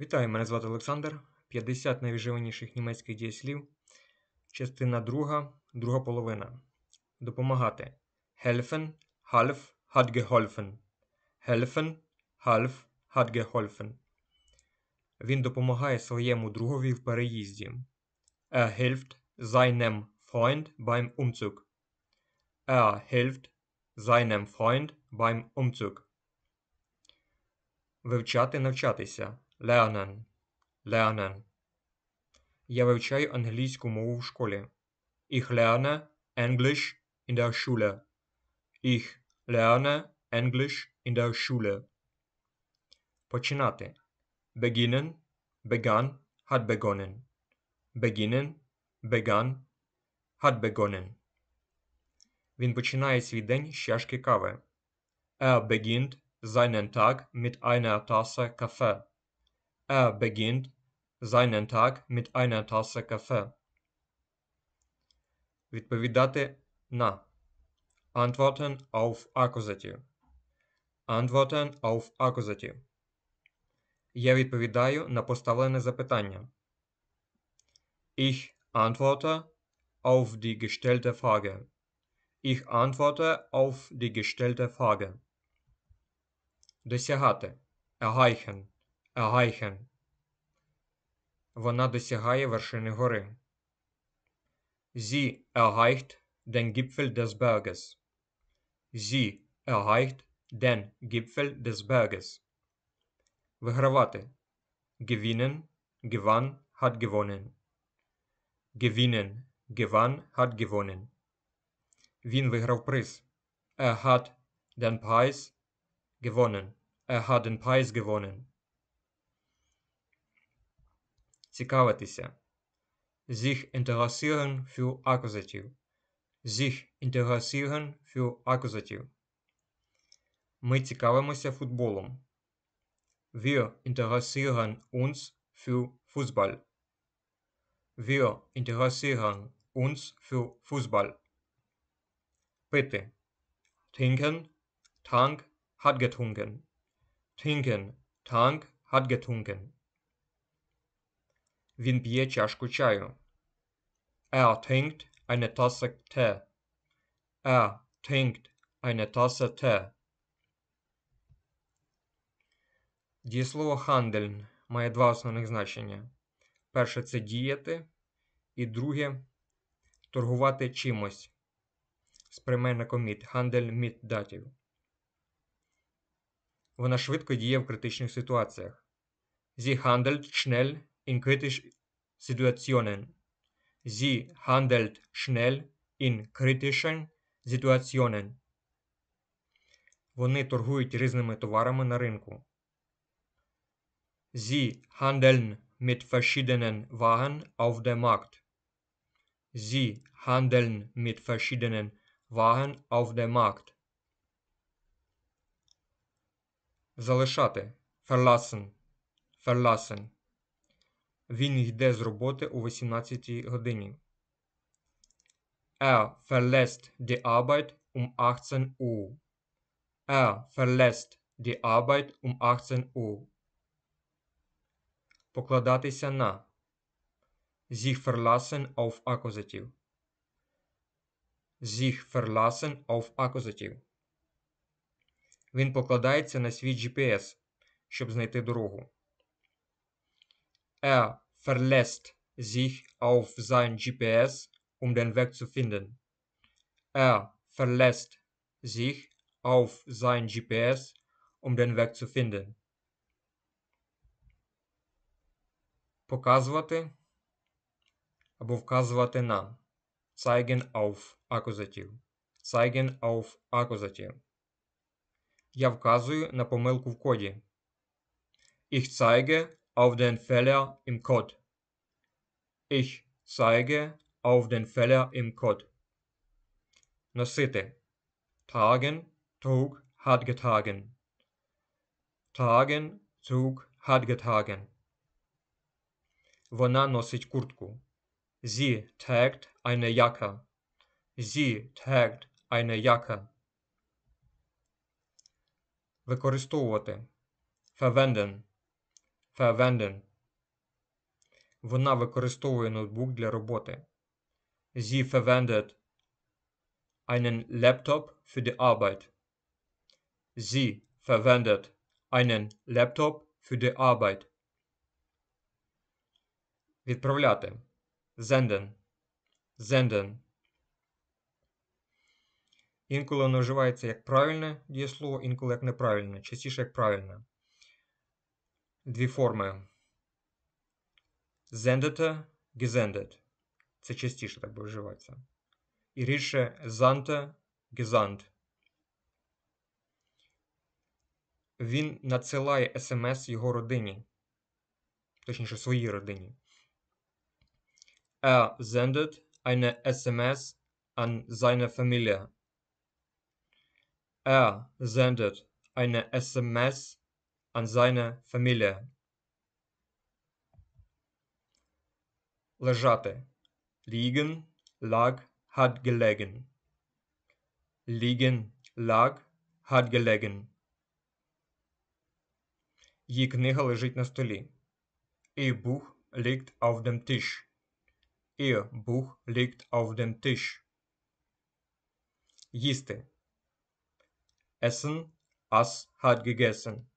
Вітаю, мене звати Олександр. 50 найвживаніших німецьких дієслів. Частина друга, друга половина. Допомагати. Helfen, half, hat geholfen. Helfen, half, hat geholfen. Він допомагає своєму другові в переїзді. Er hilft seinem Freund beim Umzug. Er hilft seinem Freund beim Umzug. Вивчати навчатися. lernen, lernen. Я вивчаю англійську мову в школі. Ich lerne Englisch in der Schule. Ich lerne Englisch in der Schule. Починати. Beginnen, begann, hat begonnen. Beginnen, begann, hat begonnen. Він починає свій день з чашки кави. Er beginnt seinen Tag mit einer Tasse Kaffee. Er beginnt seinen Tag mit einer Tasse Kaffee. Відповідати на. Antworten auf Akkusativ. Antworten auf Akkusativ. Я відповідаю на поставлене запитання. Ich antworte auf die gestellte Frage. Ich antworte auf die gestellte Frage. Досягати. Erreichen. Гайхен. Вона досягає вершини гори. Sie erreicht den Gipfel des Berges. Sie erreicht den Gipfel des Berges. Вигравати. Gewinnen, gewann, hat gewonnen. Gewinnen, gewann, hat gewonnen. Він виграв приз. Er hat den Preis gewonnen. Er hat den Preis gewonnen. цікавитися, sich interessieren für Akkusativ. Sich interessieren für Akkusativ. Ми цікавимося футболом. Wir interessieren uns für Fußball. Wir interessieren uns für Fußball. Bitte. Trinken. Tank hat getrunken. Trinken. Tank hat getrunken. Він п'є чашку чаю. Er trinkt eine Tasse Tee. Er trinkt eine Tasse Tee. Дієслово хандельн має два основних значення. Перше це діяти, і друге торгувати чимось. З прийменником міт хандель міт датів. Вона швидко діє в критичних ситуаціях. Sie handelt schnell in kritischen Situationen. Sie handelt schnell in kritischen Situationen. Вони торгують різними товарами на ринку. Sie handeln mit verschiedenen Waren auf dem Markt. Sie handeln mit verschiedenen Waren auf dem Markt. Залишати. Verlassen. Verlassen. Він йде з роботи о 18 годині. Er verlässt die Arbeit um 18 Uhr. Er verlässt die Arbeit um 18 Uhr. Покладатися на Sich verlassen auf Akkusativ. Sich verlassen auf Akkusativ. Він покладається на свій GPS, щоб знайти дорогу. Er verlässt sich auf sein GPS, um den Weg zu finden. Er verlässt sich auf sein GPS, um den Weg zu finden. Показувати або вказувати на. Zeigen auf Akkusativ. Zeigen auf Akkusativ. Я вказую на помилку в коді. Ich zeige auf den Fehler im Code. Ich zeige auf den Fehler im Code. Nasite. Tagen, trug, hat getragen. Tagen, trug, hat getragen. Вона носить куртку. Sie trägt eine Jacke. Sie trägt eine Jacke. Використовувати. Verwenden. verwenden. Вона використовує ноутбук для роботи. Sie verwendet einen Laptop für die Arbeit. Sie verwendet einen Laptop für die Arbeit. Відправляти. Senden. Senden. Інколи воно вживається як правильне дієслово, інколи як неправильне, частіше як правильне дві форми. Зендете, гезендет. Це частіше так би вживається. І рідше занте, гезант. Він надсилає смс його родині. Точніше, своїй родині. Er sendet eine SMS an seine Familie. Er sendet eine SMS an seine Familie. Ležate liegen, lag, hat gelegen. Liegen, lag, hat gelegen. Je книга лежить на столі. Ihr Buch liegt auf dem Tisch. Ihr Buch liegt auf dem Tisch. Jiste. Essen, Ass hat gegessen.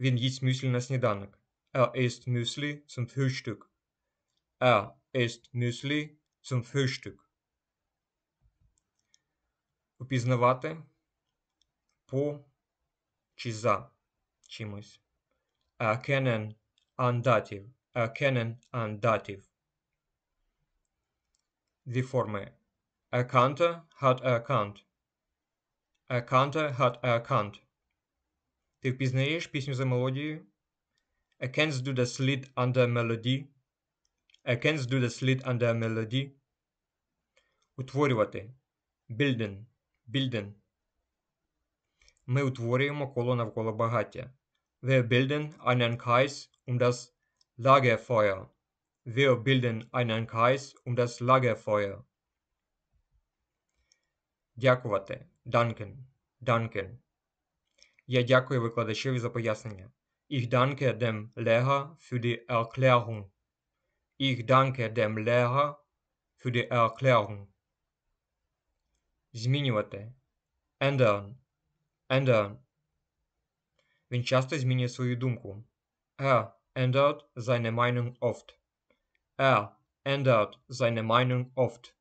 Він їсть мюслі на сніданок. Er isst Müsli zum Frühstück. Er isst Müsli zum Frühstück. Упізнавати по чи за чимось. Erkennen an Dativ. Erkennen an Dativ. Дві форми. Erkannte hat erkannt. Erkannte hat erkannt. Ти впізнаєш пісню за мелодією? I can't do the slid under melody. I can't do the slid under melody. Утворювати. Bilden. Bilden. Ми утворюємо коло навколо багаття. Wir bilden einen Kreis um das Lagerfeuer. Wir bilden einen Kreis um das Lagerfeuer. Дякувати. Danken. Danken. Я дякую викладачеві за пояснення. Ich danke dem Lehrer für die Erklärung. Ich danke dem Lehrer für die Erklärung. Змінювати. Ändern. Ändern. Він часто змінює свою думку. Er ändert seine Meinung oft. Er ändert seine Meinung oft.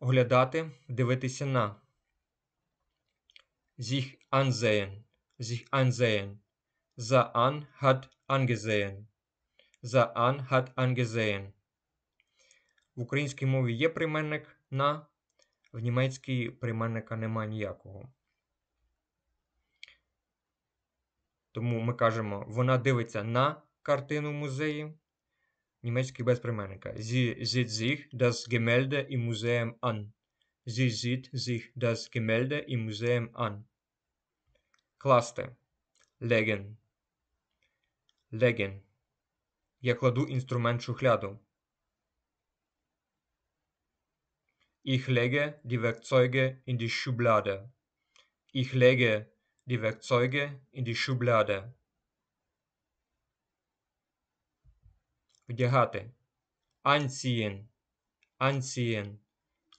Оглядати, дивитися на sich ansehen, sich ansehen. Saan hat angesehen. Заан hat angesehen. В українській мові є прийменник на, в німецькій прийменника нема ніякого. Тому ми кажемо, вона дивиться на картину в музеї. Німецький без прийменника. Sie sieht das Gemälde im Museum an. Sie sieht sich das Gemälde im Museum an. Класти. Леген. Леген. Я кладу інструмент шухляду. Ich lege die Werkzeuge in die Schublade. Ich lege die Werkzeuge in die Schublade. Вдягати. Anziehen. Anziehen.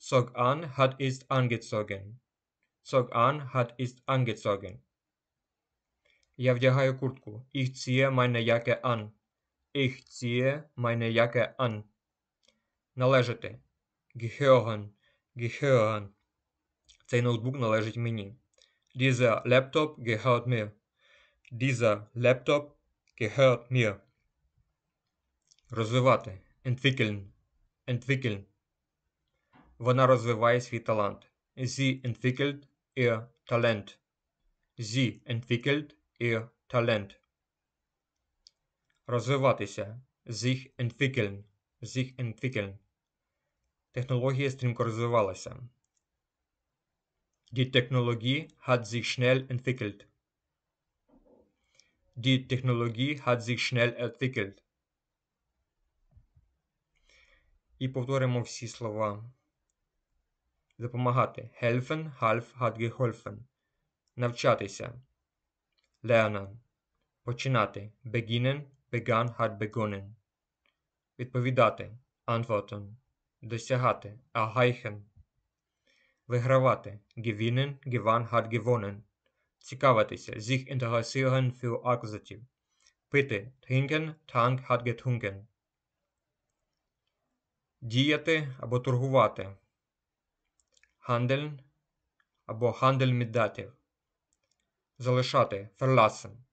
Zog an hat ist angezogen. Zog an hat ist angezogen. Я вдягаю куртку. Ich ziehe meine Jacke an. Ich ziehe meine Jacke an. Належати. Gehören. Gehören. Цей ноутбук належить мені. Dieser Laptop gehört mir. Dieser Laptop gehört mir. Розвивати. Entwickeln. Entwickeln. вона розвиває свій талант. Sie entwickelt ihr Talent. Sie entwickelt ihr Talent. Розвиватися. Sich entwickeln. Sich entwickeln. Технологія стрімко розвивалася. Die Technologie hat sich schnell entwickelt. Die Technologie hat sich schnell entwickelt. І повторимо всі слова. Допомагати. Helfen, half, hat geholfen. Навчатися. Lernen. Починати. Beginnen, begann, hat begonnen. Відповідати. Antworten. Досягати. Erreichen. Вигравати. Gewinnen, gewann, hat gewonnen. Цікавитися. Sich interessieren für aktiv. Пити. Trinken, trank, hat getrunken. Діяти або торгувати. Handeln або Handel mitdatів. Залишати verlassen,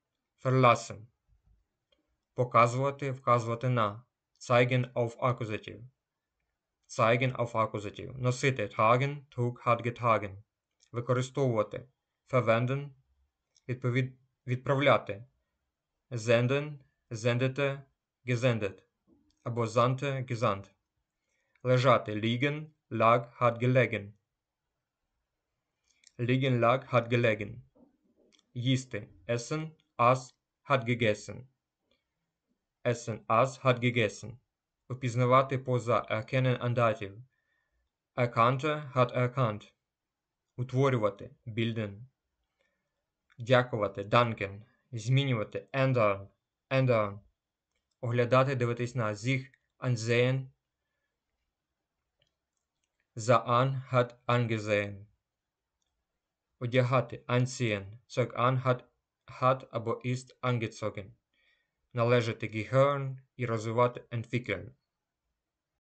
verlassen. Показувати, вказувати на. Zeigen auf Akkusativ. Zeigen auf Akkusativ. Носити tragen, trug hat getragen. Використовувати. Verwenden. Відповід... Відправляти. Senden, sendete, gesendet. Або sandte, gesandt. Лежати liegen, lag, hat gelegen. liegen lag, hat gelegen. Jiste, essen, aß, hat gegessen. Essen, aß, hat gegessen. Опізнавати поза erkennen an Andativ. Erkannte hat erkannt. Утворювати bilden. Дякувати danken. Змінювати ändern. ändern. Оглядати дивитись на sich ansehen. Saan hat angesehen. одягати anziehen, zog anhat, hat або ist angezogen, належати gehören і розвивати entwickeln.